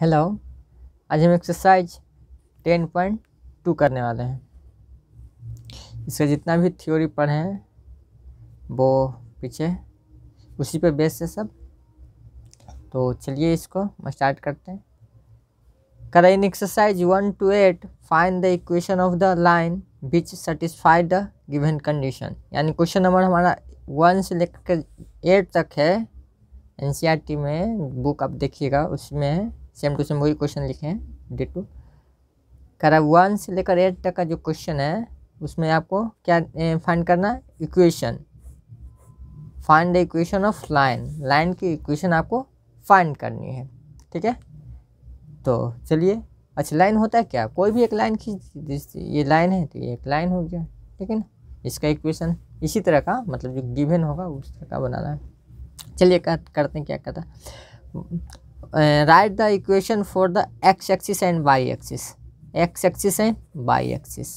Hello आज हम exercise ten point two करने वाले हैं इसका जितना भी थ्योरी पढ़े हैं वो पीछे उसी पे बेस है सब तो चलिए इसको हम स्टार्ट करते हैं कर इन exercise one two eight find the equation of the line which satisfied the given condition यानी क्वेश्चन नंबर हमारा वन से लेकर एट तक है एन e में बुक आप देखिएगा उसमें सेम टू सेम वही क्वेश्चन लिखे हैं डे टू करा वन से लेकर एट तक का जो क्वेश्चन है उसमें आपको क्या फाइंड करना equation find the equation of line line की इक्वेशन आपको फाइंड करनी है ठीक है तो चलिए अच्छा लाइन होता है क्या कोई भी एक लाइन खींच ये लाइन है तो ये एक लाइन हो गया ठीक है ना इसका इक्वेशन इसी तरह का मतलब जो गिवन होगा उस तरह का बनाना है चलिए करते हैं क्या कहता write the equation for the x axis and y axis x axis and y axis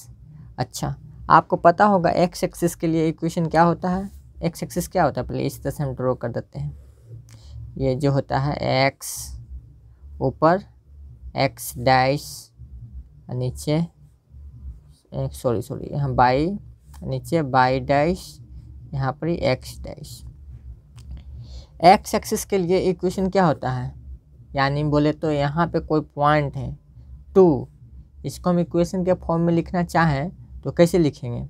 अच्छा आपको पता होगा एक्स एक्सिस के लिए इक्वेशन क्या होता है एक्स एक्सिस क्या होता है पहले इस तरह से हम ड्रॉ कर देते हैं ये जो होता है एक्स ऊपर एक्स डैश नीचे सॉरी सॉरी यहाँ बाई नीचे बाई डैश यहाँ पर एक्स डैश एक्स एक्सिस के लिए इक्वेशन क्या होता है यानी बोले तो यहाँ पे कोई पॉइंट है टू इसको हम इक्वेशन के फॉर्म में लिखना चाहें तो कैसे लिखेंगे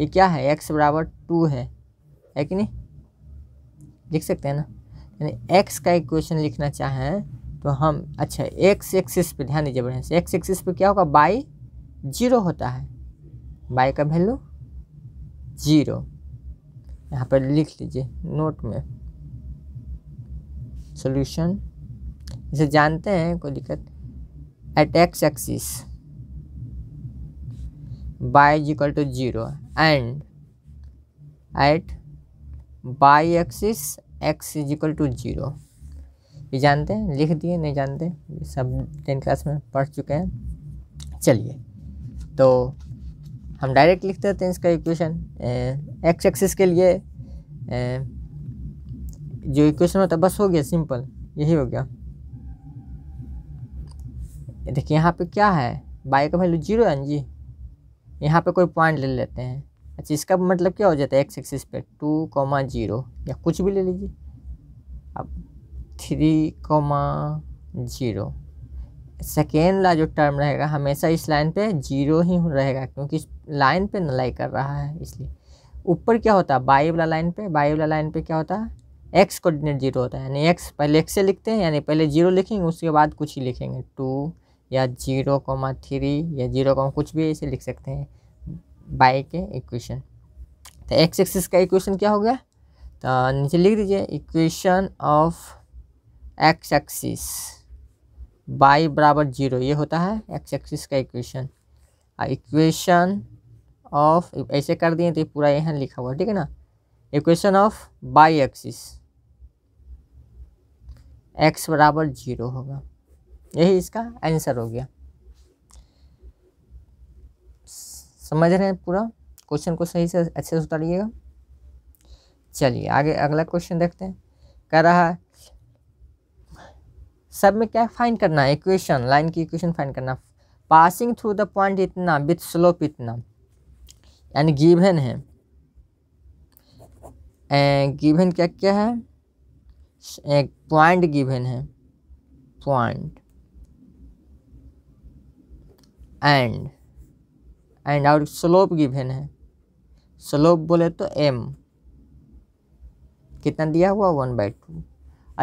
ये क्या है एक्स बराबर टू है है कि नहीं लिख सकते हैं ना यानी एक्स का इक्वेशन लिखना चाहें तो हम अच्छा एक्स एक्सिस पे ध्यान दीजिए बढ़िया से एक्स एक्सिस पे क्या होगा बाई जीरो होता है बाई का वैल्यू जीरो यहाँ पर लिख लीजिए नोट में सॉल्यूशन इसे जानते हैं कोई दिक्कत at x axis y equal to zero and at y axis x is equal to zero ये जानते हैं लिख दिए नहीं जानते ये सब टेंथ क्लास में पढ़ चुके हैं चलिए तो हम डायरेक्ट लिख देते हैं इसका इक्वेशन एक्स एक्सिस के लिए ए, जो इक्वेशन होता है बस हो गया सिंपल यही हो गया देखिए यहाँ पे क्या है बाई का वैल्यू जीरो है जी यहाँ पे कोई पॉइंट ले लेते हैं अच्छा इसका मतलब क्या हो जाता है एक्स एक्सिस पे टू कॉमा जीरो या कुछ भी ले लीजिए अब थ्री कॉमा जीरो सेकेंड वाला जो टर्म रहेगा हमेशा इस लाइन पे जीरो ही रहेगा क्योंकि इस लाइन पे नलाई कर रहा है इसलिए ऊपर क्या होता है बाई वाला लाइन पे बाई वाला लाइन पे क्या होता है एक्स कोऑर्डिनेट जीरो होता है यानी एक्स पहले एक्स से लिखते हैं यानी पहले जीरो लिखेंगे उसके बाद कुछ ही लिखेंगे टू या जीरो कॉमा थ्री या जीरो कॉमा कुछ भी ऐसे लिख सकते हैं बाई के इक्वेशन तो एक्स एक्सिस का इक्वेशन क्या हो गया तो नीचे लिख दीजिए equation of x axis y बराबर जीरो ये होता है एक्स एक्सिस का इक्वेशन इक्वेशन ऑफ ऐसे कर दिए तो पूरा यहाँ लिखा हुआ ठीक है ना equation of y axis x बराबर जीरो होगा यही इसका आंसर हो गया समझ रहे हैं पूरा क्वेश्चन को सही से अच्छे से उतारिएगा चलिए आगे अगला क्वेश्चन देखते हैं कह रहा है सब में क्या फाइंड करना है इक्वेशन लाइन की इक्वेशन फाइंड करना पासिंग थ्रू द पॉइंट इतना विथ स्लोप इतना यानी गिवन है गिवन क्या क्या है पॉइंट गिवन है पॉइंट एंड एंड और स्लोप गिवेन है स्लोप बोले तो एम कितना दिया हुआ वन बाई टू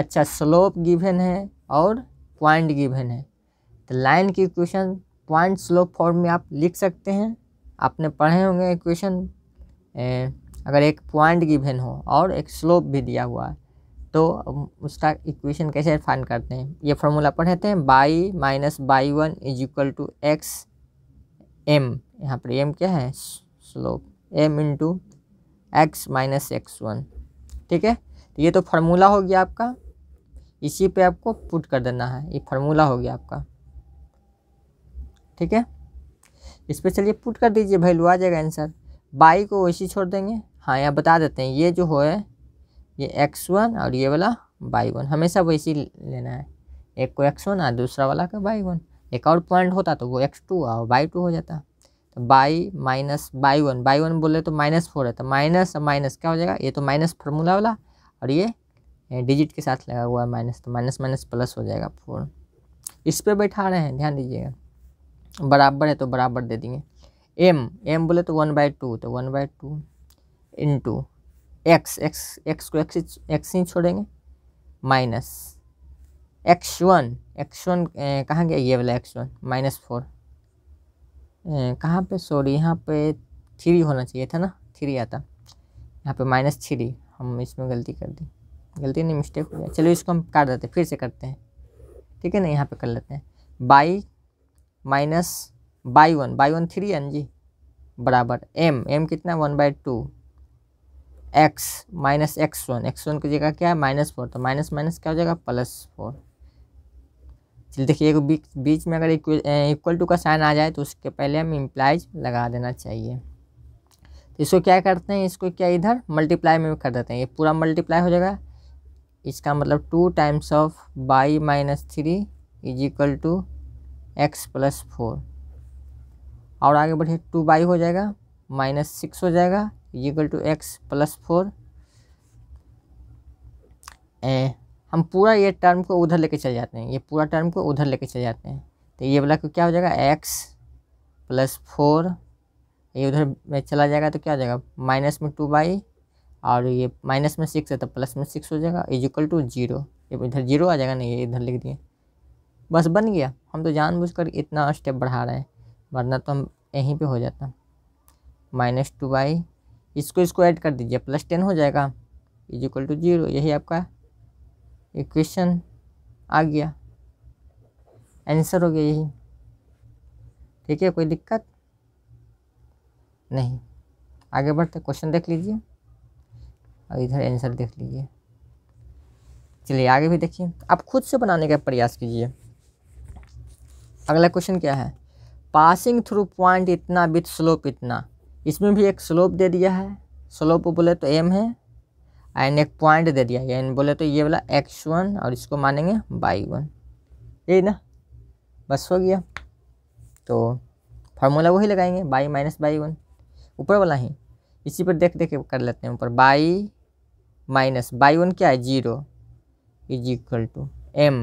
अच्छा स्लोप गिवेन है और पॉइंट गिवेन है तो लाइन की इक्वेशन पॉइंट स्लोप फॉर्म में आप लिख सकते हैं आपने पढ़े होंगे इक्वेशन अगर एक पॉइंट गिवेन हो और एक स्लोप भी दिया हुआ है तो उसका इक्वेशन कैसे फाइन करते हैं ये फार्मूला पढ़ रहते हैं y minus by one is equal to x m यहाँ पर एम क्या है slope m into x minus x one ठीक है तो ये तो फार्मूला हो गया आपका इसी पे आपको पुट कर देना है ये फार्मूला हो गया आपका ठीक है इस पर चलिए पुट कर दीजिए वैल्यू आ जाएगा आंसर बाई को वैसे छोड़ देंगे हाँ यहाँ बता देते हैं ये जो हो है ये एक्स वन और ये वाला बाई वन हमेशा वैसे लेना है एक को एक्स वन और दूसरा वाला का बाई वन एक और पॉइंट होता तो वो एक्स टू और बाई टू हो जाता तो y minus by one by one बोले तो माइनस फोर है तो माइनस और माइनस क्या हो जाएगा ये तो माइनस फार्मूला वाला और ये डिजिट के साथ लगा हुआ है माइनस तो माइनस माइनस प्लस हो जाएगा फोर इस पर बैठा रहे हैं ध्यान दीजिएगा बराबर है तो बराबर दे देंगे एम एम बोले तो वन बाई टू तो one by two into x x x को एक्स एक्स ही छोड़ेंगे minus x one x one कहाँ गया ये वाला एक्स वन माइनस फोर कहाँ पर सॉरी यहाँ पे थ्री होना चाहिए था ना थ्री आता यहाँ पे माइनस थ्री हम इसमें गलती कर दी गलती नहीं मिस्टेक हो गया चलो इसको हम काट देते फिर से करते हैं ठीक है ना यहाँ पे कर लेते हैं y minus by one by one three एन जी बराबर एम एम कितना one by two x minus x one x one की जगह क्या है माइनस फोर तो माइनस माइनस क्या हो जाएगा प्लस फोर चलिए देखिए बीच बीच में अगर इक्वल टू का साइन आ जाए तो उसके पहले हम इम्प्लाइज लगा देना चाहिए तो इसको क्या करते हैं इसको क्या इधर मल्टीप्लाई में कर देते हैं ये पूरा मल्टीप्लाई हो जाएगा इसका मतलब two times of y minus three is equal to x plus four और आगे बढ़िए टू बाई हो जाएगा माइनस सिक्स हो जाएगा is equal to x plus four ए हम पूरा ये टर्म को उधर लेके चले जाते हैं ये पूरा टर्म को उधर लेके चले जाते हैं तो ये वाला को क्या हो जाएगा एक्स प्लस फोर ये उधर में चला जाएगा तो क्या हो जाएगा माइनस में टू बाई और ये माइनस में सिक्स है तो प्लस में सिक्स हो जाएगा इजिकल टू जीरो ये इधर जीरो आ जाएगा नहीं ये इधर लिख दिए बस बन गया हम तो जानबूझकर इतना स्टेप बढ़ा रहे हैं वरना तो हम यहीं पे हो जाता माइनस टू बाई इसको इसको ऐड कर दीजिए प्लस टेन हो जाएगा इज इक्वल टू जीरो यही आपका इक्वेशन आ गया आंसर हो गया यही ठीक है कोई दिक्कत नहीं आगे बढ़ते क्वेश्चन देख लीजिए और इधर आंसर देख लीजिए चलिए आगे भी देखिए आप खुद से बनाने का प्रयास कीजिए अगला क्वेश्चन क्या है पासिंग थ्रू पॉइंट इतना विथ स्लोप इतना इसमें भी एक स्लोप दे दिया है स्लोप बोले तो एम है एंड एक पॉइंट दे दिया है एन बोले तो ये वाला एक्स वन और इसको मानेंगे बाई वन यही ना बस हो गया तो फार्मूला वही लगाएंगे बाई माइनस बाई वन ऊपर वाला ही इसी पर देख देख कर लेते हैं ऊपर बाई माइनस बाई वन क्या है zero is equal to m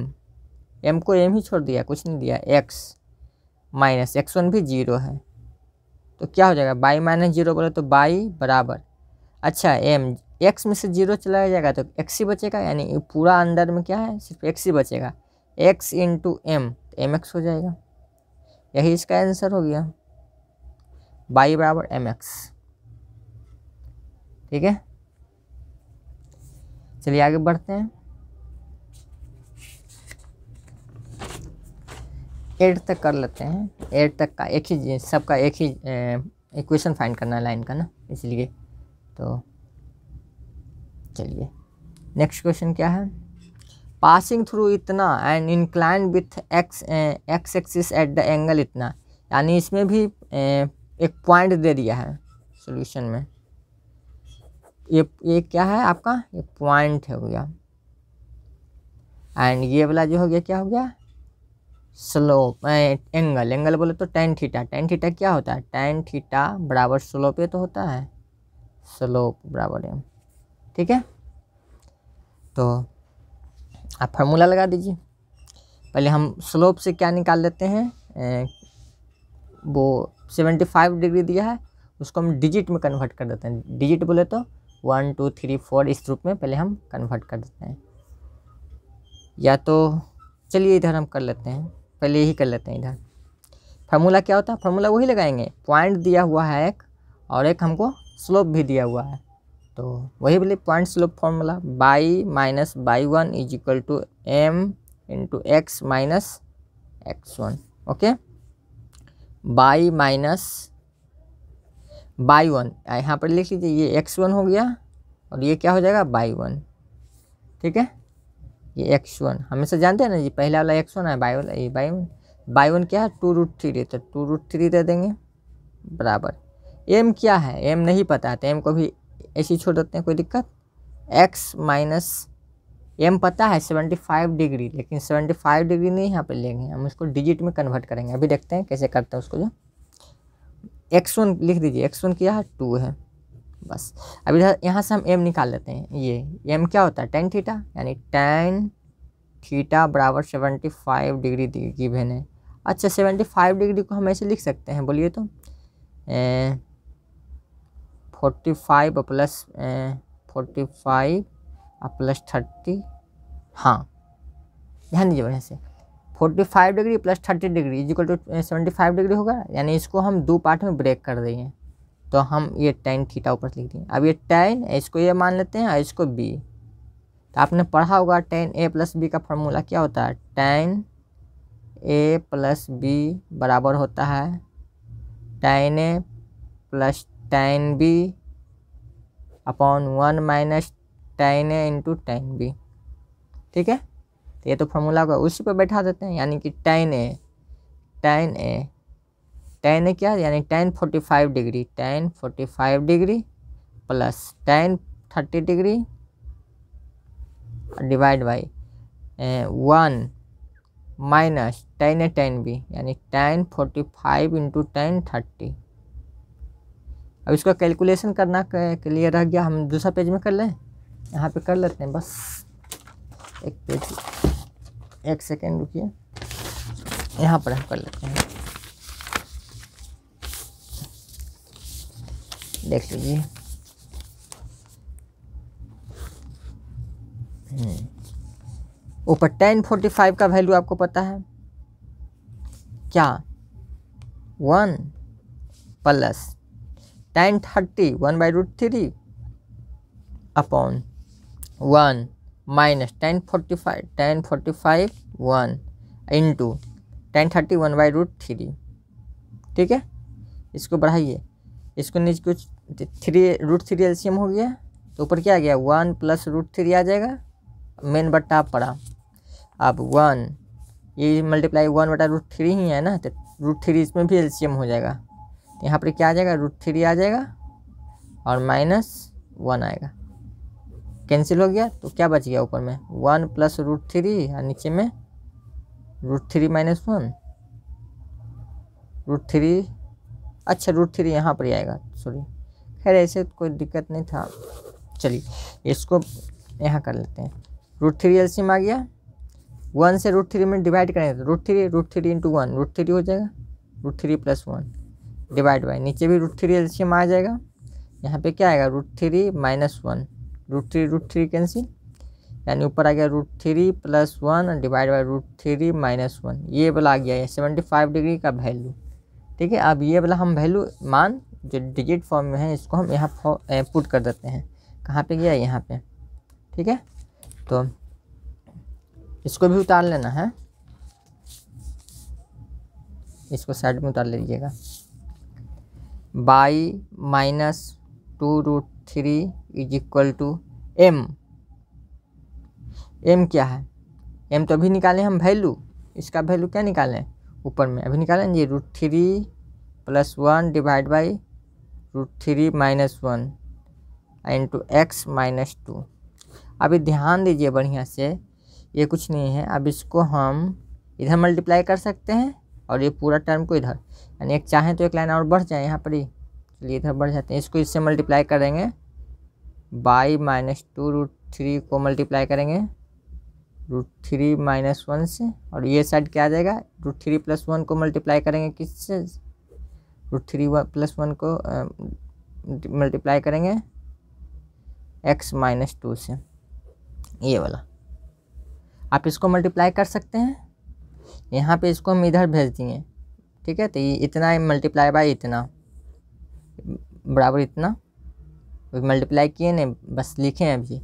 m को एम ही छोड़ दिया कुछ नहीं दिया एक्स माइनस एक्स वन भी जीरो है तो क्या हो जाएगा बाई माइनस जीरो बोले तो बाई बराबर अच्छा एम एक्स में से जीरो चलाया जाएगा तो एक्स ही बचेगा यानी पूरा अंदर में क्या है सिर्फ एक्स ही बचेगा एक्स इंटू एम तो एम एक्स हो जाएगा यही इसका आंसर हो गया बाई बराबर एम एक्स ठीक है चलिए आगे बढ़ते हैं एट तक कर लेते हैं एट तक का एक ही सबका एक ही इक्वेशन फाइंड करना है लाइन का ना इसलिए तो चलिए नेक्स्ट क्वेश्चन क्या है पासिंग थ्रू इतना and incline with x x axis at the angle इतना यानी इसमें भी ए, एक पॉइंट दे दिया है सॉल्यूशन में ये ये क्या है आपका ये पॉइंट हो गया एंड ये वाला जो हो गया क्या हो गया स्लोप एंगल एंगल बोले तो टेन थीटा टेन थीटा क्या होता है टेन थीटा बराबर स्लोप ये तो होता है स्लोप बराबर एम ठीक है तो आप फार्मूला लगा दीजिए पहले हम स्लोप से क्या निकाल लेते हैं ए, वो सेवेंटी फाइव डिग्री दिया है उसको हम डिजिट में कन्वर्ट कर देते हैं डिजिट बोले तो वन टू थ्री फोर इस रूप में पहले हम कन्वर्ट कर देते हैं या तो चलिए इधर हम कर लेते हैं पहले यही कर लेते हैं इधर फार्मूला क्या होता है फार्मूला वही लगाएंगे पॉइंट दिया हुआ है एक और एक हमको स्लोप भी दिया हुआ है तो वही बोले point slope formula y minus by one is equal to m into x minus x one okay y minus by one यहाँ पर लिख लीजिए ये एक्स वन हो गया और ये क्या हो जाएगा बाई वन ठीक है ये एक्स वन हमेशा जानते हैं ना जी पहला वाला एक्स वन है बाई वाला ये बाई वन बाई वन क्या है टू रूट थ्री तो टू रूट थ्री दे देंगे बराबर एम क्या है एम नहीं पता है तो एम को भी ऐसे ही छोड़ देते हैं कोई दिक्कत एक्स माइनस एम पता है सेवेंटी फाइव डिग्री लेकिन सेवेंटी फाइव डिग्री नहीं यहाँ पर लेंगे हम उसको डिजिट में कन्वर्ट करेंगे अभी देखते हैं कैसे करते हैं उसको जो एक्स वन लिख दीजिए एक्स वन क्या है टू है बस अब इधर यहाँ से हम एम निकाल लेते हैं ये एम क्या होता है टेन थीटा यानी टेन थीटा बराबर सेवेंटी फाइव डिग्री बहन है अच्छा सेवेंटी फाइव डिग्री को हम ऐसे लिख सकते हैं बोलिए तो forty five plus forty five plus thirty हाँ ध्यान दीजिए बढ़िया से forty five degree plus thirty degree is equal to seventy five degree होगा यानी इसको हम दो पार्ट में ब्रेक कर देंगे तो हम ये टेन थीटा ऊपर लिख देंगे अब ये टेन इसको ये मान लेते हैं और इसको बी तो आपने पढ़ा होगा टेन ए प्लस बी का फॉर्मूला क्या होता है टेन ए प्लस बी बराबर होता है tan a plus tan b upon one minus tan a into tan b ठीक है तो ये तो फॉर्मूला होगा उसी पर बैठा देते हैं यानी कि tan a tan a tan है क्या यानी tan forty five degree tan forty five degree plus tan thirty degree divide by one minus tan है टेन भी यानी tan forty five into tan thirty अब इसका कैलकुलेशन करना क्लियर रह गया हम दूसरा पेज में कर लें यहाँ पे कर लेते हैं बस एक पेज एक सेकेंड रुकिए यहाँ पर हम कर लेते हैं देख लीजिए हम्म। ऊपर टेन फोर्टी फाइव का वैल्यू आपको पता है क्या one plus tan thirty one by root three upon one minus tan forty five tan forty five one into tan thirty one by root three ठीक है इसको बढ़ाइए इसको नीचे कुछ थ्री रूट थ्री एल्शियम हो गया तो ऊपर क्या आ गया वन प्लस रूट थ्री आ जाएगा मेन बट्टा आप पड़ा अब वन ये मल्टीप्लाई वन बटा रूट थ्री ही है ना तो रूट थ्री इसमें भी एल्शियम हो जाएगा तो यहाँ पर क्या आ जाएगा रूट थ्री आ जाएगा और माइनस वन आएगा कैंसिल हो गया तो क्या बच गया ऊपर में वन प्लस रूट थ्री और नीचे में root three minus one root three अच्छा रूट थ्री यहाँ पर ही आएगा सॉरी खैर ऐसे कोई दिक्कत नहीं था चलिए इसको यहाँ कर लेते हैं रूट थ्री एलसीएम आ गया वन से रूट थ्री में डिवाइड करेंगे तो root three root three into one root three हो जाएगा root three plus one divide by नीचे भी रूट थ्री एलसीएम आ जाएगा यहाँ पे क्या आएगा root three minus one root three root three cancel यानी ऊपर आ गया root three plus one divide by root three minus one ये वाला आ गया है सेवेंटी फाइव डिग्री का वैल्यू ठीक है अब ये वाला हम वैल्यू मान जो डिजिट फॉर्म में है इसको हम यहाँ पुट eh, कर देते हैं कहाँ पे गया यहाँ पे ठीक है तो इसको भी उतार लेना है इसको साइड में उतार लीजिएगा y minus two root three is equal to m m क्या है एम तो अभी निकालें हम वैल्यू इसका वैल्यू क्या निकालें ऊपर में अभी निकालें root three plus one divide by root three minus one into x minus two अभी ध्यान दीजिए बढ़िया से ये कुछ नहीं है अब इसको हम इधर मल्टीप्लाई कर सकते हैं और ये पूरा टर्म को इधर यानी एक चाहें तो एक लाइन और बढ़ जाए यहाँ पर ही चलिए इधर बढ़ जाते हैं इसको इससे मल्टीप्लाई करेंगे y minus two root three को मल्टीप्लाई करेंगे रूट थ्री माइनस वन से और ये साइड क्या आ जाएगा रूट थ्री प्लस वन को मल्टीप्लाई करेंगे किस से root three one plus one को मल्टीप्लाई करेंगे एक्स माइनस टू से ये वाला आप इसको मल्टीप्लाई कर सकते हैं यहाँ पे इसको हम इधर भेज दिए ठीक है तो ये इतना मल्टीप्लाई बाय इतना बराबर इतना मल्टीप्लाई तो किए नहीं बस लिखे हैं अभी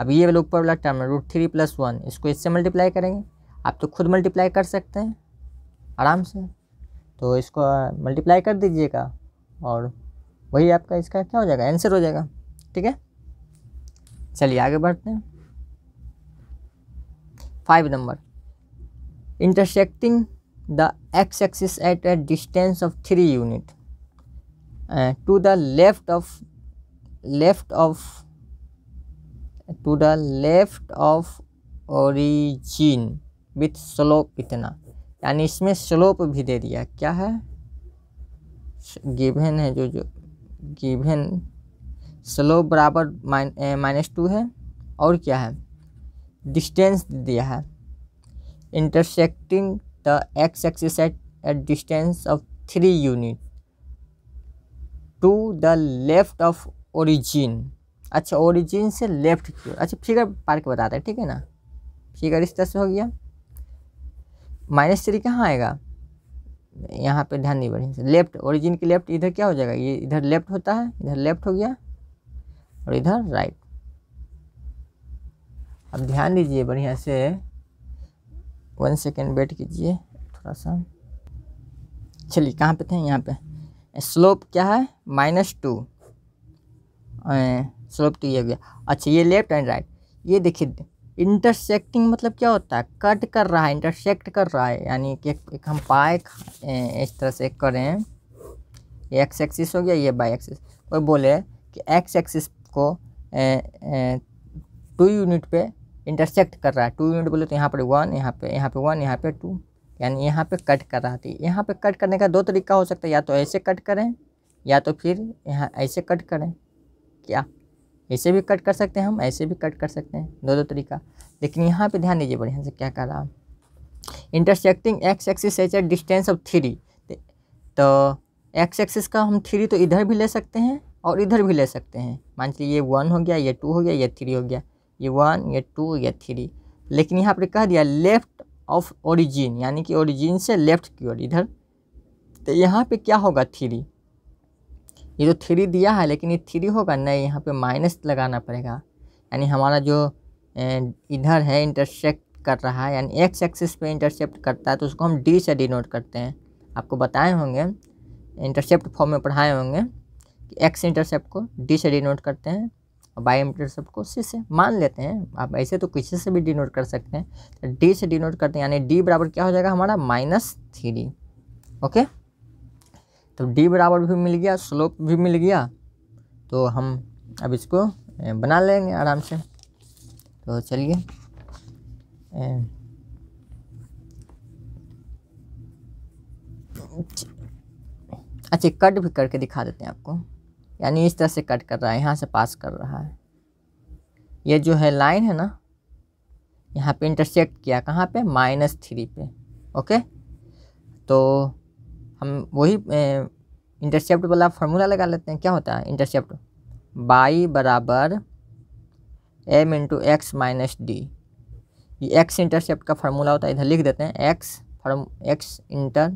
अब ये वाला ऊपर वाला टर्म है रूट थ्री प्लस वन इसको इससे मल्टीप्लाई करेंगे आप तो खुद मल्टीप्लाई कर सकते हैं आराम से तो इसको मल्टीप्लाई कर दीजिएगा और वही आपका इसका क्या हो जाएगा आंसर हो जाएगा ठीक है चलिए आगे बढ़ते हैं five number intersecting the x axis at a distance of three unit to the left of left of to the left of origin with slope इतना यानी इसमें स्लोप भी दे दिया क्या है गिवन है जो जो गिवन स्लोप बराबर माइनस टू है और क्या है डिस्टेंस दिया है intersecting the x axis at at distance of three unit to the left of origin अच्छा ओरिजिन से लेफ्ट की ओर अच्छा फिगर पार के बताते हैं ठीक है ना फिगर इस तरह से हो गया माइनस थ्री कहाँ आएगा यहाँ पे ध्यान नहीं बढ़िया से लेफ्ट ओरिजिन के लेफ्ट इधर क्या हो जाएगा ये इधर लेफ्ट होता है इधर लेफ्ट हो गया और इधर राइट अब ध्यान दीजिए बढ़िया से वन सेकेंड वेट कीजिए थोड़ा सा चलिए कहाँ पे थे यहाँ पे स्लोप क्या है माइनस टू सॉल्व तो ये हो गया अच्छा ये लेफ्ट एंड राइट ये देखिए इंटरसेक्टिंग मतलब क्या होता है कट कर रहा है इंटरसेक्ट कर रहा है यानी कि एक, एक हम पाए इस तरह से करें एक्स एक्सिस हो गया ये बाई एक्सिस कोई बोले कि एक्स एक्सिस को टू यूनिट पे इंटरसेक्ट कर रहा है टू यूनिट बोले तो यहाँ पर वन यहाँ पे यहाँ पे वन यहाँ पे टू यानी यहाँ पे कट कर रहा था यहाँ पे कट करने का दो तरीका हो सकता है या तो ऐसे कट करें या तो फिर यहाँ ऐसे कट करें क्या ऐसे भी कट कर सकते हैं हम ऐसे भी कट कर सकते हैं दो दो तरीका लेकिन यहाँ पे ध्यान दीजिए बढ़िया से क्या कर रहा इंटरसेक्टिंग एक्स एक्सिस एच एट डिस्टेंस ऑफ थ्री तो एक्स एक्सिस का हम थ्री तो इधर भी ले सकते हैं और इधर भी ले सकते हैं मान लीजिए ये वन हो गया ये टू हो गया ये थ्री हो गया ये वन ये टू ये थ्री लेकिन यहाँ पर कह दिया लेफ़्ट ऑफ ओरिजिन यानी कि ओरिजिन से लेफ़्ट की ओर इधर तो यहाँ पे क्या होगा थ्री ये जो थ्री दिया है लेकिन ये थ्री होगा नहीं यहाँ पे माइनस लगाना पड़ेगा यानी हमारा जो इधर है इंटरसेक्ट कर रहा है यानी एक्स एक्सिस पे इंटरसेप्ट करता है तो उसको हम डी से डिनोट करते हैं आपको बताए होंगे इंटरसेप्ट फॉर्म में पढ़ाए होंगे कि एक्स इंटरसेप्ट को डी से डिनोट करते हैं और बाई इंटरसेप्ट को सी से मान लेते हैं आप ऐसे तो किसी से भी डिनोट कर सकते हैं तो डी से डिनोट करते हैं यानी डी बराबर क्या हो जाएगा हमारा माइनस थ्री ओके तो डी बराबर भी मिल गया स्लोप भी मिल गया तो हम अब इसको बना लेंगे आराम से तो चलिए अच्छा कट भी करके दिखा देते हैं आपको यानी इस तरह से कट कर रहा है यहाँ से पास कर रहा है ये जो है लाइन है ना यहाँ पे इंटरसेक्ट किया कहाँ पे माइनस थ्री पे ओके तो हम वही इंटरसेप्ट वाला फार्मूला लगा लेते हैं क्या होता है इंटरसेप्ट बाई बराबर m into x minus d ये एक्स इंटरसेप्ट का फार्मूला होता है इधर लिख देते हैं x form x intercept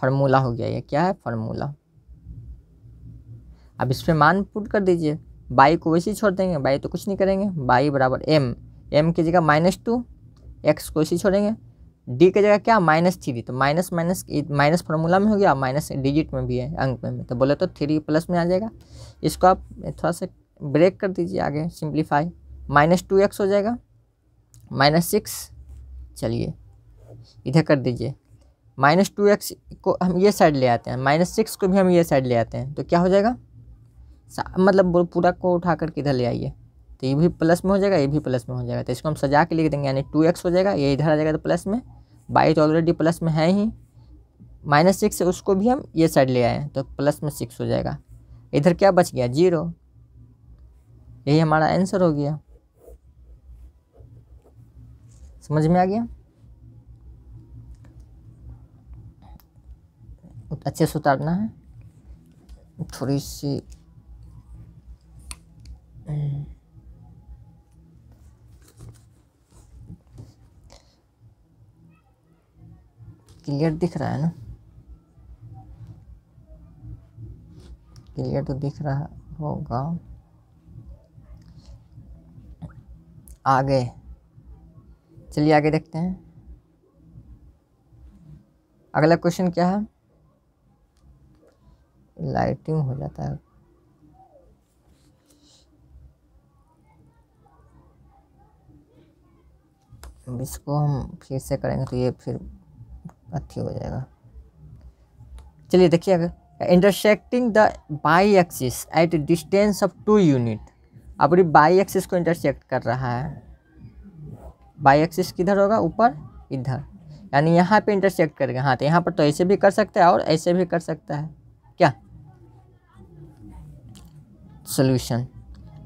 formula हो गया ये क्या है फार्मूला अब इस पर मान पुट कर दीजिए बाई को वैसे ही छोड़ देंगे बाई तो कुछ नहीं करेंगे बाई बराबर एम एम की जगह माइनस टू एक्स को वैसे ही छोड़ेंगे डी की जगह क्या माइनस थ्री तो माइनस माइनस माइनस फार्मूला में हो गया माइनस डिजिट में भी है अंक में तो बोले तो थ्री प्लस में आ जाएगा इसको आप थोड़ा सा ब्रेक कर दीजिए आगे सिंप्लीफाई माइनस टू एक्स हो जाएगा माइनस सिक्स चलिए इधर कर दीजिए माइनस टू एक्स को हम ये साइड ले आते हैं माइनस सिक्स को भी हम ये साइड ले आते हैं तो क्या हो जाएगा मतलब पूरा को उठा करके इधर ले आइए तो ये भी प्लस में हो जाएगा ये भी प्लस में हो जाएगा तो इसको हम सजा के लिख देंगे यानी टू एक्स हो जाएगा ये इधर आ जाएगा तो प्लस में बाई तो ऑलरेडी प्लस में है ही माइनस सिक्स है उसको भी हम ये साइड ले आए तो प्लस में सिक्स हो जाएगा इधर क्या बच गया जीरो यही हमारा आंसर हो गया समझ में आ गया अच्छे से उतारना है थोड़ी सी हम्म, क्लियर दिख रहा है ना क्लियर तो दिख रहा होगा आगे चलिए आगे देखते हैं अगला क्वेश्चन क्या है लाइटिंग हो जाता है इसको हम फिर से करेंगे तो ये फिर अच्छी हो जाएगा चलिए देखिए अगर intersecting the y axis at distance of two unit अपनी बाई एक्सिस को इंटरसेक्ट कर रहा है बाई एक्सिस किधर होगा ऊपर इधर यानी यहाँ पे इंटरसेक्ट करेगा हाँ तो यहाँ पर तो ऐसे भी कर सकता है और ऐसे भी कर सकता है क्या सोल्यूशन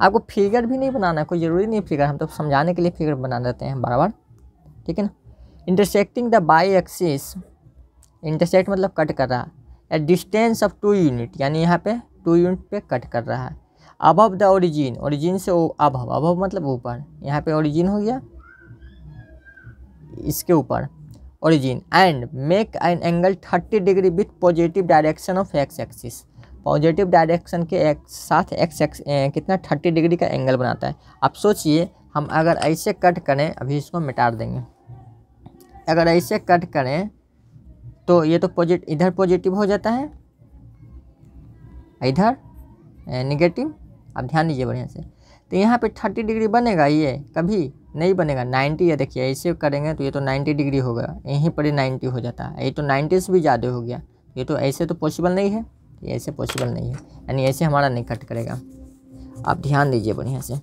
आपको फिगर भी नहीं बनाना कोई ज़रूरी नहीं फिगर हम तो समझाने के लिए फिगर बना देते हैं बार बार ठीक है ना intersecting the y axis intersect मतलब कट कर रहा है डिस्टेंस ऑफ टू यूनिट यानी यहाँ पे टू यूनिट पे कट कर रहा है अबव द ओरिजिन ओरिजिन से अबव अबव मतलब ऊपर यहाँ पे ओरिजिन हो गया इसके ऊपर origin and make an angle thirty degree with positive direction of x axis positive direction के एक साथ एक्स एक्स कितना थर्टी डिग्री का एंगल बनाता है आप सोचिए हम अगर ऐसे कट करें अभी इसको मिटा देंगे अगर ऐसे कट करें तो ये तो पॉजिट इधर पॉजिटिव हो जाता है इधर निगेटिव आप ध्यान दीजिए बढ़िया से तो यहाँ पे थर्टी डिग्री बनेगा ये कभी नहीं बनेगा नाइन्टी या देखिए ऐसे करेंगे तो ये तो नाइन्टी डिग्री होगा यहीं पर ही नाइन्टी हो जाता है ये तो नाइन्टी से भी ज़्यादा हो गया ये तो ऐसे तो पॉसिबल नहीं है ये ऐसे पॉसिबल नहीं है यानी ऐसे हमारा नहीं कट करेगा आप ध्यान दीजिए बढ़िया से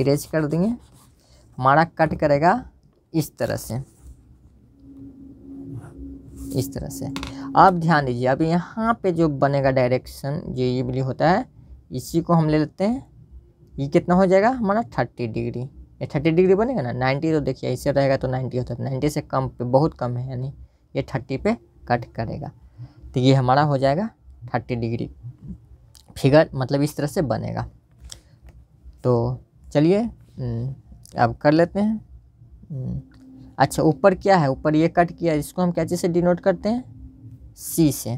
इरेज कर देंगे हमारा कट करेगा इस तरह से इस तरह से अब ध्यान दीजिए अब यहाँ पे जो बनेगा डायरेक्शन जो ये वाली होता है इसी को हम ले लेते हैं ये कितना हो जाएगा हमारा थर्टी डिग्री ये थर्टी डिग्री बनेगा ना नाइन्टी तो देखिए इससे रहेगा तो नाइन्टी होता है नाइन्टी से कम पे बहुत कम है यानी ये थर्टी पे कट करेगा तो ये हमारा हो जाएगा थर्टी डिग्री फिगर मतलब इस तरह से बनेगा तो चलिए हम्म, अब कर लेते हैं हम्म। अच्छा ऊपर क्या है ऊपर ये कट किया इसको हम क्या चीज़ से डिनोट करते हैं सी से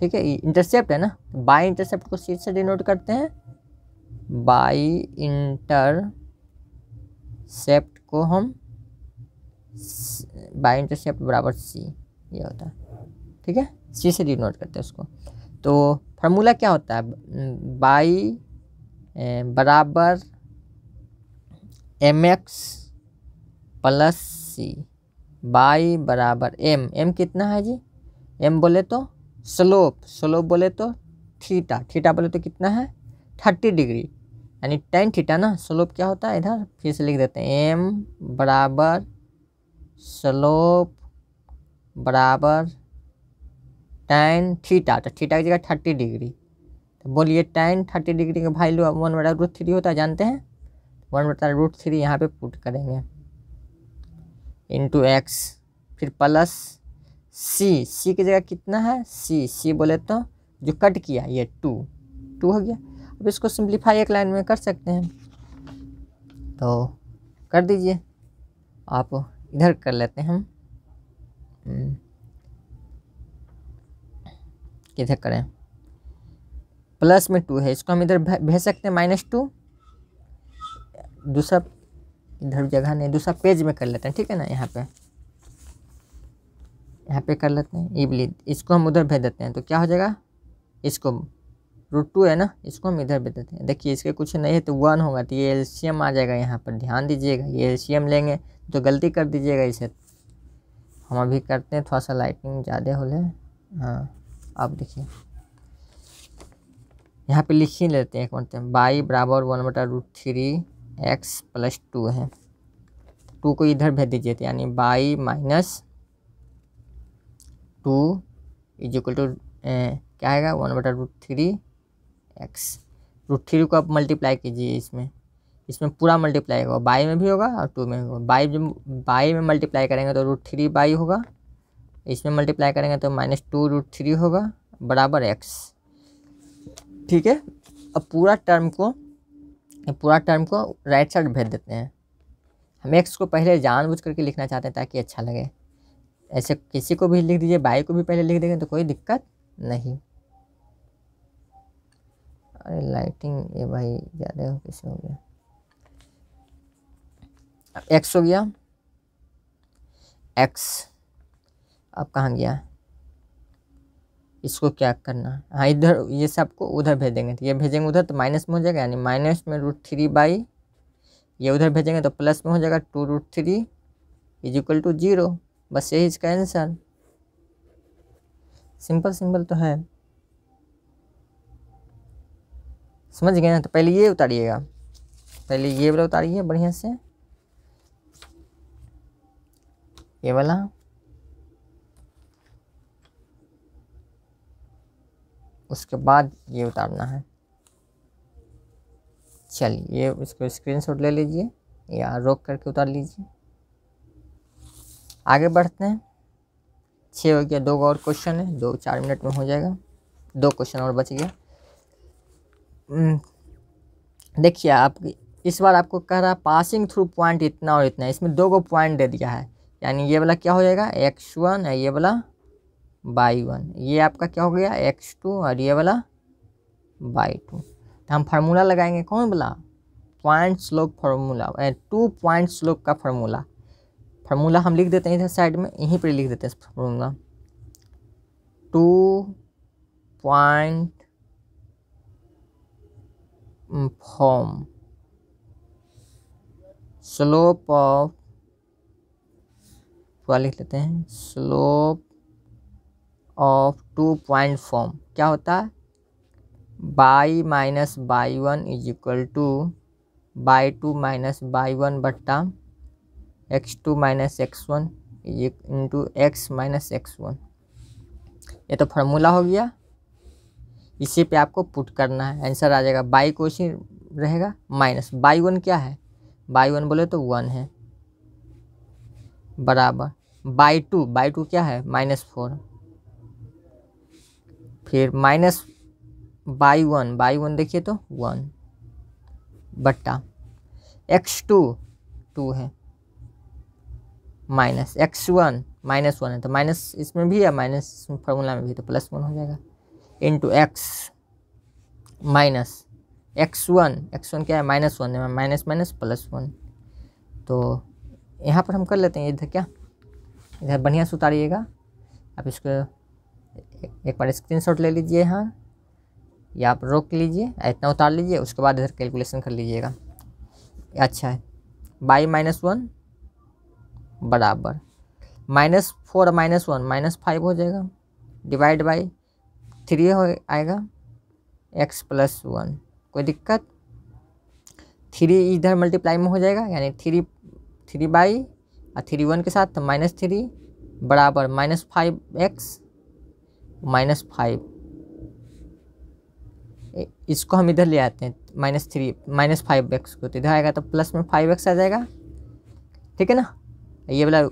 ठीक है इंटरसेप्ट है ना बाई इंटरसेप्ट को सी से डिनोट करते हैं बाई इंटरसेप्ट को हम बाई इंटरसेप्ट बराबर सी ये होता है ठीक है सी से डिनोट करते हैं उसको तो फार्मूला क्या होता है बाई बराबर m x plus c y बराबर एम एम कितना है जी एम बोले तो स्लोप स्लोप बोले तो थीटा थीटा बोले तो कितना है थर्टी डिग्री यानी टेन थीटा ना स्लोप क्या होता है इधर फिर से लिख देते हैं एम बराबर स्लोप बराबर टेन थीटा तो थीटा की जगह थर्टी डिग्री तो बोलिए टेन थर्टी डिग्री का वैल्यू वन बराबर रूट थ्री होता है जानते हैं वन बटा रूट थ्री यहाँ पर पुट करेंगे इंटू एक्स फिर प्लस सी सी की जगह कितना है सी सी बोले तो जो कट किया ये टू टू हो गया अब इसको सिंप्लीफाई एक लाइन में कर सकते हैं तो कर दीजिए आप इधर कर लेते हैं हम हम्म। किधर करें प्लस में टू है इसको हम इधर भेज सकते हैं माइनस टू दूसरा इधर जगह नहीं दूसरा पेज में कर लेते हैं ठीक है ना यहाँ पे यहाँ पे कर लेते हैं ये इसको हम उधर भेज देते हैं तो क्या हो जाएगा इसको रूट टू है ना इसको हम इधर भेज देते हैं देखिए इसके कुछ नहीं है तो वन होगा तो ये एलसीएम आ जाएगा यहाँ पर ध्यान दीजिएगा ये एलसीएम लेंगे तो गलती कर दीजिएगा इसे हम अभी करते हैं थोड़ा सा लाइटिंग ज़्यादा हो ले हाँ आप देखिए यहाँ पे लिख ही लेते हैं एक मतलब बाई बराबर वन बटा root three x plus two है टू को इधर भेज दीजिए तो यानी y minus two is equal to क्या आएगा वन बटा root three x root three को आप मल्टीप्लाई कीजिए इसमें इसमें पूरा मल्टीप्लाई होगा बाई में भी होगा और टू में होगा बाई जब बाई में मल्टीप्लाई करेंगे तो रूट थ्री बाई होगा इसमें मल्टीप्लाई करेंगे तो माइनस टू रूट थ्री होगा बराबर एक्स ठीक है अब पूरा टर्म को पूरा टर्म को राइट साइड भेज देते हैं हम एक्स को पहले जानबूझ करके लिखना चाहते हैं ताकि अच्छा लगे ऐसे किसी को भी लिख दीजिए बाई को भी पहले लिख देंगे तो कोई दिक्कत नहीं अरे लाइटिंग ये भाई ज़्यादा हो कैसे हो गया अब एक्स हो गया एक्स अब कहाँ गया इसको क्या करना है हाँ इधर ये सबको उधर भेजेंगे तो ये भेजेंगे उधर तो माइनस में हो जाएगा यानी माइनस में रूट थ्री बाई ये उधर भेजेंगे तो प्लस में हो जाएगा two root three is equal to zero बस यही इसका आंसर सिंपल सिंपल तो है समझ गए ना तो पहले ये उतारिएगा पहले ये वाला उतारिए बढ़िया से ये वाला उसके बाद ये उतारना है चलिए ये इसको स्क्रीनशॉट ले लीजिए या रोक करके उतार लीजिए आगे बढ़ते हैं छः हो गया दो और क्वेश्चन है दो चार मिनट में हो जाएगा दो क्वेश्चन और बच गया हम्म, देखिए आप इस बार आपको कह रहा है पासिंग थ्रू पॉइंट इतना और इतना इसमें दो को पॉइंट दे दिया है यानी ये वाला क्या हो जाएगा एक्स वन है ये वाला बाई वन ये आपका क्या हो गया एक्स टू और ये वाला बाई टू तो हम फार्मूला लगाएंगे कौन वाला point slope formula two point slope का फार्मूला फार्मूला हम लिख देते हैं इधर साइड में यहीं पर लिख देते हैं formula two point form slope of लिख लेते हैं slope of two point form क्या होता है by minus by one is equal to y two minus by one बट्टा x two minus x one into x minus x one ये तो formula हो गया इसी पे आपको पुट करना है आंसर आ जाएगा बाई क्वेश्चन रहेगा माइनस बाई वन क्या है बाई वन बोले तो वन है बराबर बाई टू बाई टू क्या है माइनस फोर फिर minus by one by one देखिए तो वन बट्टा एक्स टू टू है minus x one minus one है तो माइनस इसमें भी है माइनस फार्मूला में भी तो प्लस वन हो जाएगा into x minus x one x one क्या है माइनस वन है माइनस माइनस प्लस वन तो यहाँ पर हम कर लेते हैं इधर क्या इधर बढ़िया से उतारिएगा आप इसको एक बार स्क्रीनशॉट ले लीजिए यहाँ या आप रोक लीजिए इतना उतार लीजिए उसके बाद इधर कैलकुलेशन कर लीजिएगा अच्छा है बाई माइनस वन बराबर minus four minus one minus five हो जाएगा डिवाइड बाई थ्री हो आएगा एक्स प्लस वन कोई दिक्कत थ्री इधर मल्टीप्लाई में हो जाएगा यानी थ्री थ्री बाई और थ्री वन के साथ माइनस तो थ्री बराबर minus five x minus five इसको हम इधर ले आते हैं minus three minus five x को तो इधर आएगा तो प्लस में फाइव एक्स आ जाएगा ठीक है ना ये वाला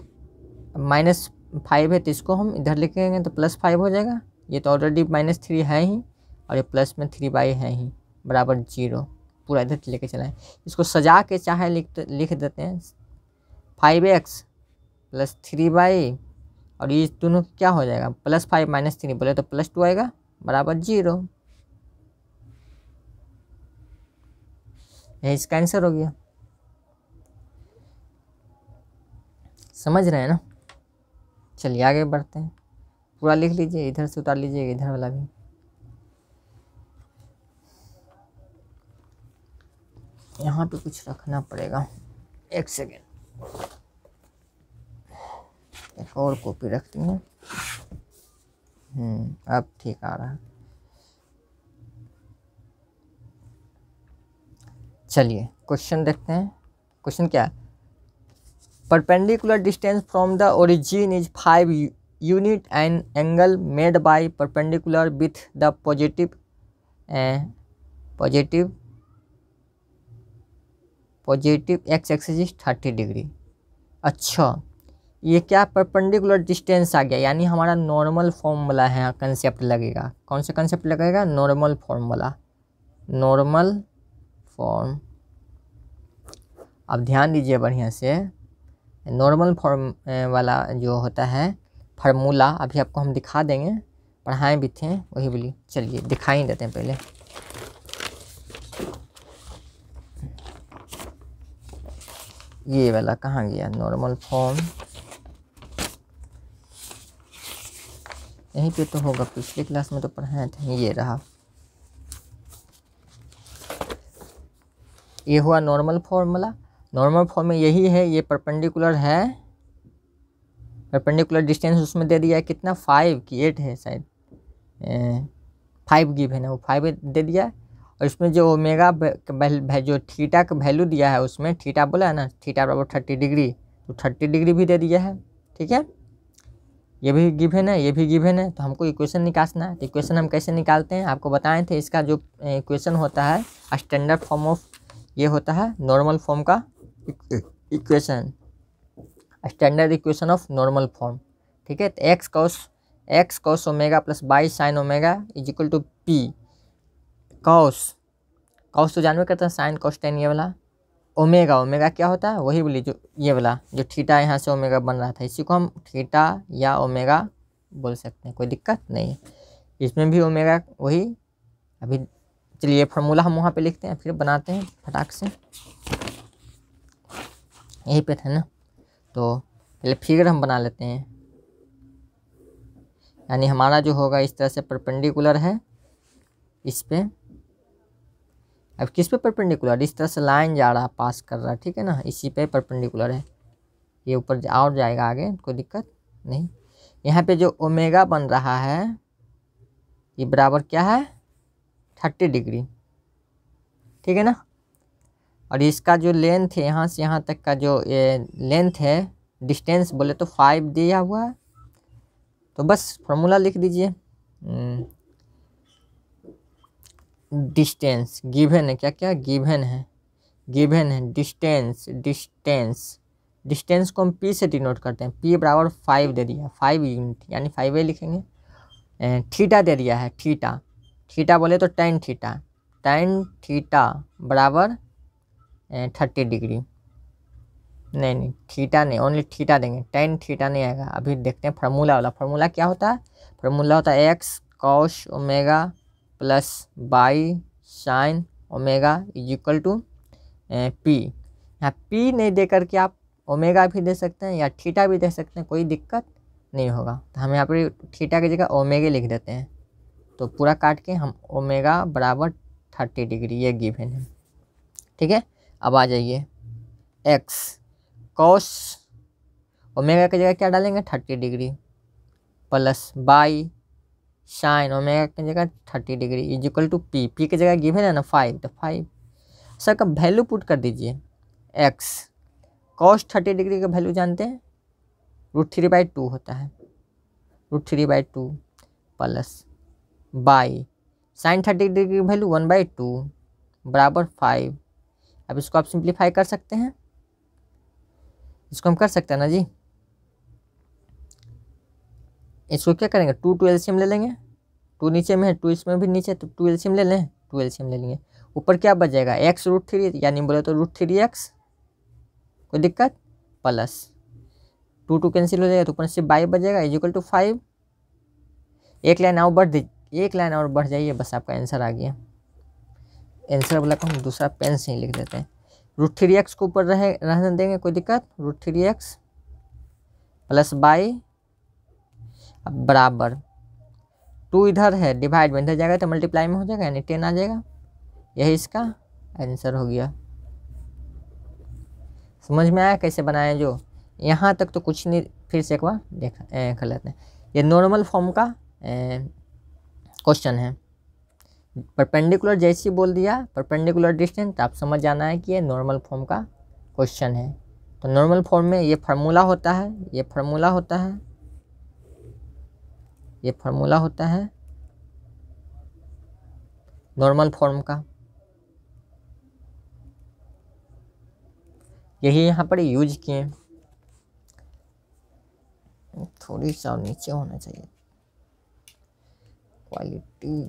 माइनस फाइव है तो इसको हम इधर लिखेंगे तो प्लस फाइव हो जाएगा ये तो ऑलरेडी माइनस थ्री है ही और ये प्लस में थ्री बाई है ही बराबर जीरो पूरा इधर लेके चलाएं इसको सजा के चाहे लिख लिख देते हैं five x plus three by और ये दोनों क्या हो जाएगा प्लस फाइव माइनस थ्री बोले तो प्लस टू आएगा बराबर जीरो इसका आंसर हो गया समझ रहे हैं ना चलिए आगे बढ़ते हैं पूरा लिख लीजिए इधर से उतार लीजिए इधर वाला भी यहाँ पे कुछ रखना पड़ेगा एक सेकेंड एक और कॉपी रखती हूँ हम्म, अब ठीक आ रहा है चलिए क्वेश्चन देखते हैं क्वेश्चन क्या है perpendicular distance from the origin is five unit and angle made by perpendicular with the positive positive positive x axis thirty degree अच्छा ये क्या परपेंडिकुलर डिस्टेंस आ गया यानी हमारा नॉर्मल फॉर्मूला है कंसेप्ट लगेगा कौन सा कंसेप्ट लगेगा नॉर्मल फॉर्मूला नॉर्मल फॉर्म अब ध्यान दीजिए बढ़िया से नॉर्मल फॉर्म वाला जो होता है फार्मूला अभी आपको हम दिखा देंगे पढ़ाएं भी थे वही बोली चलिए दिखा ही देते हैं पहले ये वाला कहाँ गया नॉर्मल फॉर्म यहीं पे तो होगा पिछले क्लास में तो पढ़ाए थे ये रहा ये हुआ नॉर्मल फॉर्मूला नॉर्मल फॉर्म में यही है ये परपेंडिकुलर है परपेंडिकुलर डिस्टेंस उसमें दे दिया है कितना फाइव की एट है शायद फाइव गिव है ना वो फाइव दे दिया है और इसमें जो ओमेगा जो थीटा का वैल्यू दिया है उसमें थीटा बोला है ना थीटा बराबर थर्टी डिग्री तो थर्टी डिग्री भी दे दिया है ठीक है ये भी गिवन है ये भी गिवन है तो हमको इक्वेशन निकालना है तो इक्वेशन हम कैसे निकालते हैं आपको बताए थे इसका जो इक्वेशन होता है स्टैंडर्ड फॉर्म ऑफ ये होता है नॉर्मल फॉर्म का equation standard equation of normal form ठीक है तो x cos x cos omega plus by sine omega is equal to p cos cos तो जानवे करते हैं साइन कॉस टेन ये वाला ओमेगा ओमेगा क्या होता है वही बोली जो ये वाला जो थीटा यहाँ से ओमेगा बन रहा था इसी को हम थीटा या ओमेगा बोल सकते हैं कोई दिक्कत नहीं है इसमें भी ओमेगा वही अभी चलिए फार्मूला हम वहाँ पे लिखते हैं फिर बनाते हैं फटाक से यहीं पे था ना तो पहले फिगर हम बना लेते हैं यानी हमारा जो होगा इस तरह से परपेंडिकुलर है इस पर अब किस पे परपेंडिकुलर इस तरह से लाइन जा रहा पास कर रहा है ठीक है ना इसी पे परपेंडिकुलर है ये ऊपर और जाएगा आगे कोई दिक्कत नहीं यहाँ पे जो ओमेगा बन रहा है ये बराबर क्या है थर्टी डिग्री ठीक है ना और इसका जो लेंथ है यहाँ से यहाँ तक का जो ये लेंथ है डिस्टेंस बोले तो फाइव दिया हुआ है तो बस फॉर्मूला लिख दीजिए हम्म। डिस्टेंस गिवन है क्या क्या गिवन है गिवन है डिस्टेंस डिस्टेंस डिस्टेंस को हम पी से डिनोट करते हैं पी बराबर फाइव दे दिया फाइव यूनिट यानी फाइव ही लिखेंगे थीटा दे दिया है थीटा थीटा बोले तो टेन थीटा टेन थीटा बराबर थर्टी डिग्री नहीं नहीं थीटा नहीं ओनली थीटा देंगे टेन थीटा नहीं आएगा अभी देखते हैं फार्मूला वाला फार्मूला क्या होता है फार्मूला होता है x cos omega plus by sine omega is equal to p यहाँ पी नहीं दे करके आप ओमेगा भी दे सकते हैं या थीटा भी दे सकते हैं कोई दिक्कत नहीं होगा तो हम यहाँ पर थीटा की जगह ओमेगा लिख देते हैं तो पूरा काट के हम ओमेगा बराबर थर्टी डिग्री ये गिवन है ठीक है अब आ जाइए एक्स कॉस ओमेगा की जगह क्या डालेंगे thirty degree plus by sine omega तो की जगह thirty degree is equal to p p की जगह गिवन है ना फाइव तो फाइव सर का वैल्यू पुट कर दीजिए एक्स कॉस थर्टी डिग्री का वैल्यू जानते हैं रूट थ्री बाई टू होता है root three by two plus by sine thirty degree का वैल्यू वन बाई टू बराबर फाइव अब इसको आप सिंप्लीफाई कर सकते हैं इसको हम कर सकते हैं ना जी इसको क्या करेंगे टू टू एल्शियम ले लेंगे टू नीचे में है टू इसमें भी नीचे तो टू एल्शियम ले लें टू एल्शियम ले लेंगे ऊपर क्या बच जाएगा एक्स रूट थ्री यानी बोले तो रूट थ्री एक्स कोई दिक्कत प्लस टू टू कैंसिल हो जाएगा तो ऊपर से बाई बच जाएगा इज टू फाइव एक लाइन और बढ़ दी एक लाइन और बढ़ जाइए बस आपका आंसर आ गया आंसर वाला को हम दूसरा पेन से ही लिख देते हैं रूट थ्री एक्स को ऊपर रहे रहने देंगे कोई दिक्कत root three x plus by बराबर टू इधर है डिवाइड में इधर जाएगा तो मल्टीप्लाई में हो जाएगा यानी टेन आ जाएगा यही इसका आंसर हो गया समझ में आया कैसे बनाए जो यहाँ तक तो कुछ नहीं फिर से एक बार देखा कर लेते हैं ये नॉर्मल फॉर्म का क्वेश्चन है परपेंडिकुलर जैसी बोल दिया परपेंडिकुलर डिस्टेंस तो आप समझ जाना है कि ये नॉर्मल फॉर्म का क्वेश्चन है तो नॉर्मल फॉर्म में ये फार्मूला होता है ये फार्मूला होता है ये फार्मूला होता है नॉर्मल फॉर्म का यही यहाँ पर यूज किए थोड़ी सा नीचे होना चाहिए क्वालिटी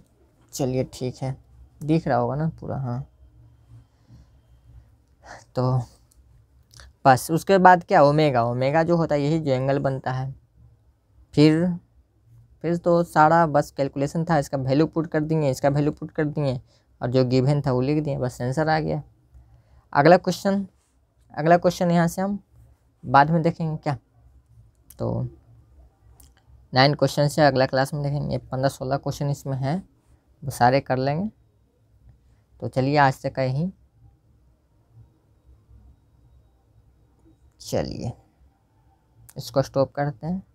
चलिए ठीक है दिख रहा होगा ना पूरा हाँ तो बस उसके बाद क्या ओमेगा ओमेगा जो होता है यही जो एंगल बनता है फिर फिर तो सारा बस कैलकुलेशन था इसका वैल्यू पुट कर दिए इसका वैल्यू पुट कर दिए और जो गिवन था वो लिख दिए बस आंसर आ गया अगला क्वेश्चन अगला क्वेश्चन यहाँ से हम बाद में देखेंगे क्या तो नाइन क्वेश्चन से अगला क्लास में देखेंगे पंद्रह सोलह क्वेश्चन इसमें हैं वो सारे कर लेंगे तो चलिए आज तक यहीं चलिए इसको स्टॉप करते हैं